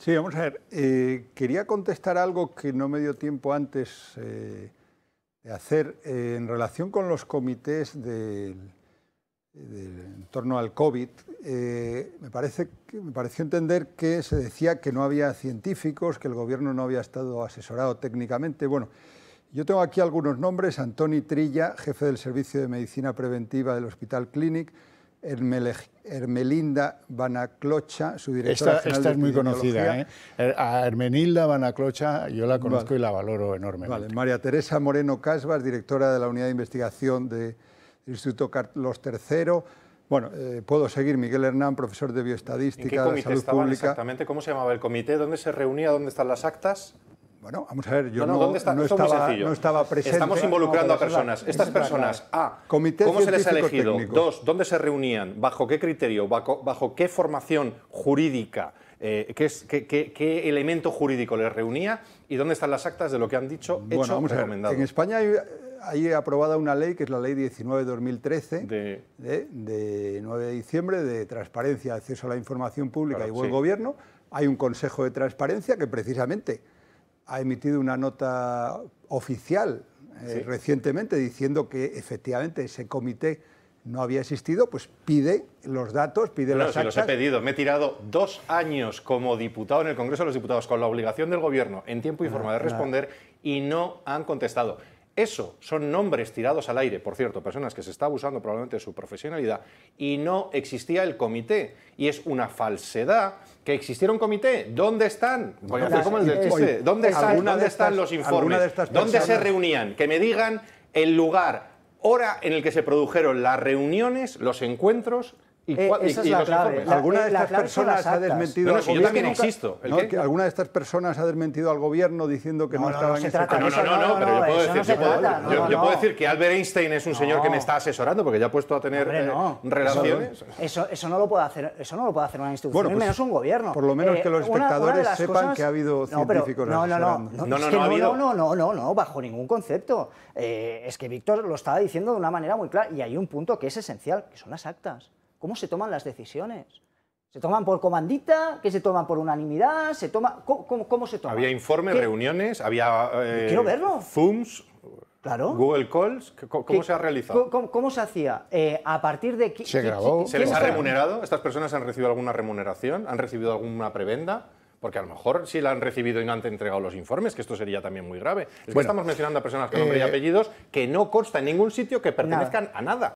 Sí, vamos a ver. Eh, quería contestar algo que no me dio tiempo antes eh, de hacer eh, en relación con los comités en torno al COVID. me, me pareció entender que se decía que no había científicos, que el gobierno no había estado asesorado técnicamente. Bueno, yo tengo aquí algunos nombres. Antoni Trilla, jefe del Servicio de Medicina Preventiva del Hospital Clinic. Hermelinda Vanaclocha, su directora esta, es muy conocida. ¿eh? Er, a Hermelinda Banaclocha yo la conozco y la valoro enormemente. María Teresa Moreno Casvas, directora de la Unidad de Investigación del Instituto Carlos III. Bueno, eh, puedo seguir. Miguel Hernán, profesor de bioestadística ¿En qué comité de Exactamente, ¿cómo se llamaba el comité? ¿Dónde se reunía? ¿Dónde están las actas? Bueno, vamos a ver, yo no, no, estaba, presente. Estamos involucrando a personas. Estas personas, A, ah, ¿cómo se les ha elegido? Dos, ¿dónde se reunían? ¿Bajo qué criterio? ¿Bajo, qué formación jurídica? Eh, ¿qué, elemento jurídico les reunía? ¿Y dónde están las actas de lo que han dicho, hecho, vamos recomendado? en España hay, aprobada una ley, que es la Ley 19-2013, de... 9 de diciembre, de transparencia, acceso a la información pública y buen gobierno. Hay un Consejo de Transparencia que precisamente ha emitido una nota oficial eh, recientemente diciendo que efectivamente ese comité no había existido, pues pide los datos, pide los las actas. Si los he pedido. Me he tirado dos años como diputado en el Congreso de los Diputados con la obligación del Gobierno en tiempo y forma de ah, responder y no han contestado. Eso son nombres tirados al aire, por cierto, personas que se está abusando probablemente de su profesionalidad y no existía el comité. Y es una falsedad que existiera un comité. ¿Dónde están? ¿Dónde ¿dónde están los informes? ¿Dónde se reunían? Que me digan el lugar, hora en el que se produjeron las reuniones, los encuentros ¿Y, eh, cuál, esa es la clave. ¿Alguna de estas personas ha desmentido yo También existo. ¿Alguna de estas personas ha desmentido al gobierno diciendo que no, estaba en este No, no, no, pero yo puedo, decir, que Albert Einstein es un señor que me está asesorando porque ya ha puesto a tener eh, relaciones. Eso, eso, no lo puede hacer, eso no lo puede hacer una institución, pues, menos un gobierno. Por lo menos eh, que los espectadores sepan que ha habido científicos no, no, no, no, no, no, no, no, no, bajo ningún concepto. Es que Víctor lo estaba diciendo de una manera muy clara y hay un punto que es esencial, que son las actas. ¿Cómo se toman las decisiones? ¿Se toman por comandita? ¿Que se toman por unanimidad? ¿Se toma... ¿Cómo, se toman? ¿Había informes, reuniones? ¿Había eh, Quiero verlo. Zooms? Google Calls, ¿cómo se ha realizado? ¿Cómo, se hacía? Eh, a partir de... Qué, se les ha remunerado? ¿Estas personas han recibido alguna remuneración? ¿Han recibido alguna prebenda? Porque a lo mejor si la han recibido y no han entregado los informes, que esto sería también muy grave. Es estamos mencionando a personas con nombre y eh, apellidos que no consta en ningún sitio que pertenezcan a nada.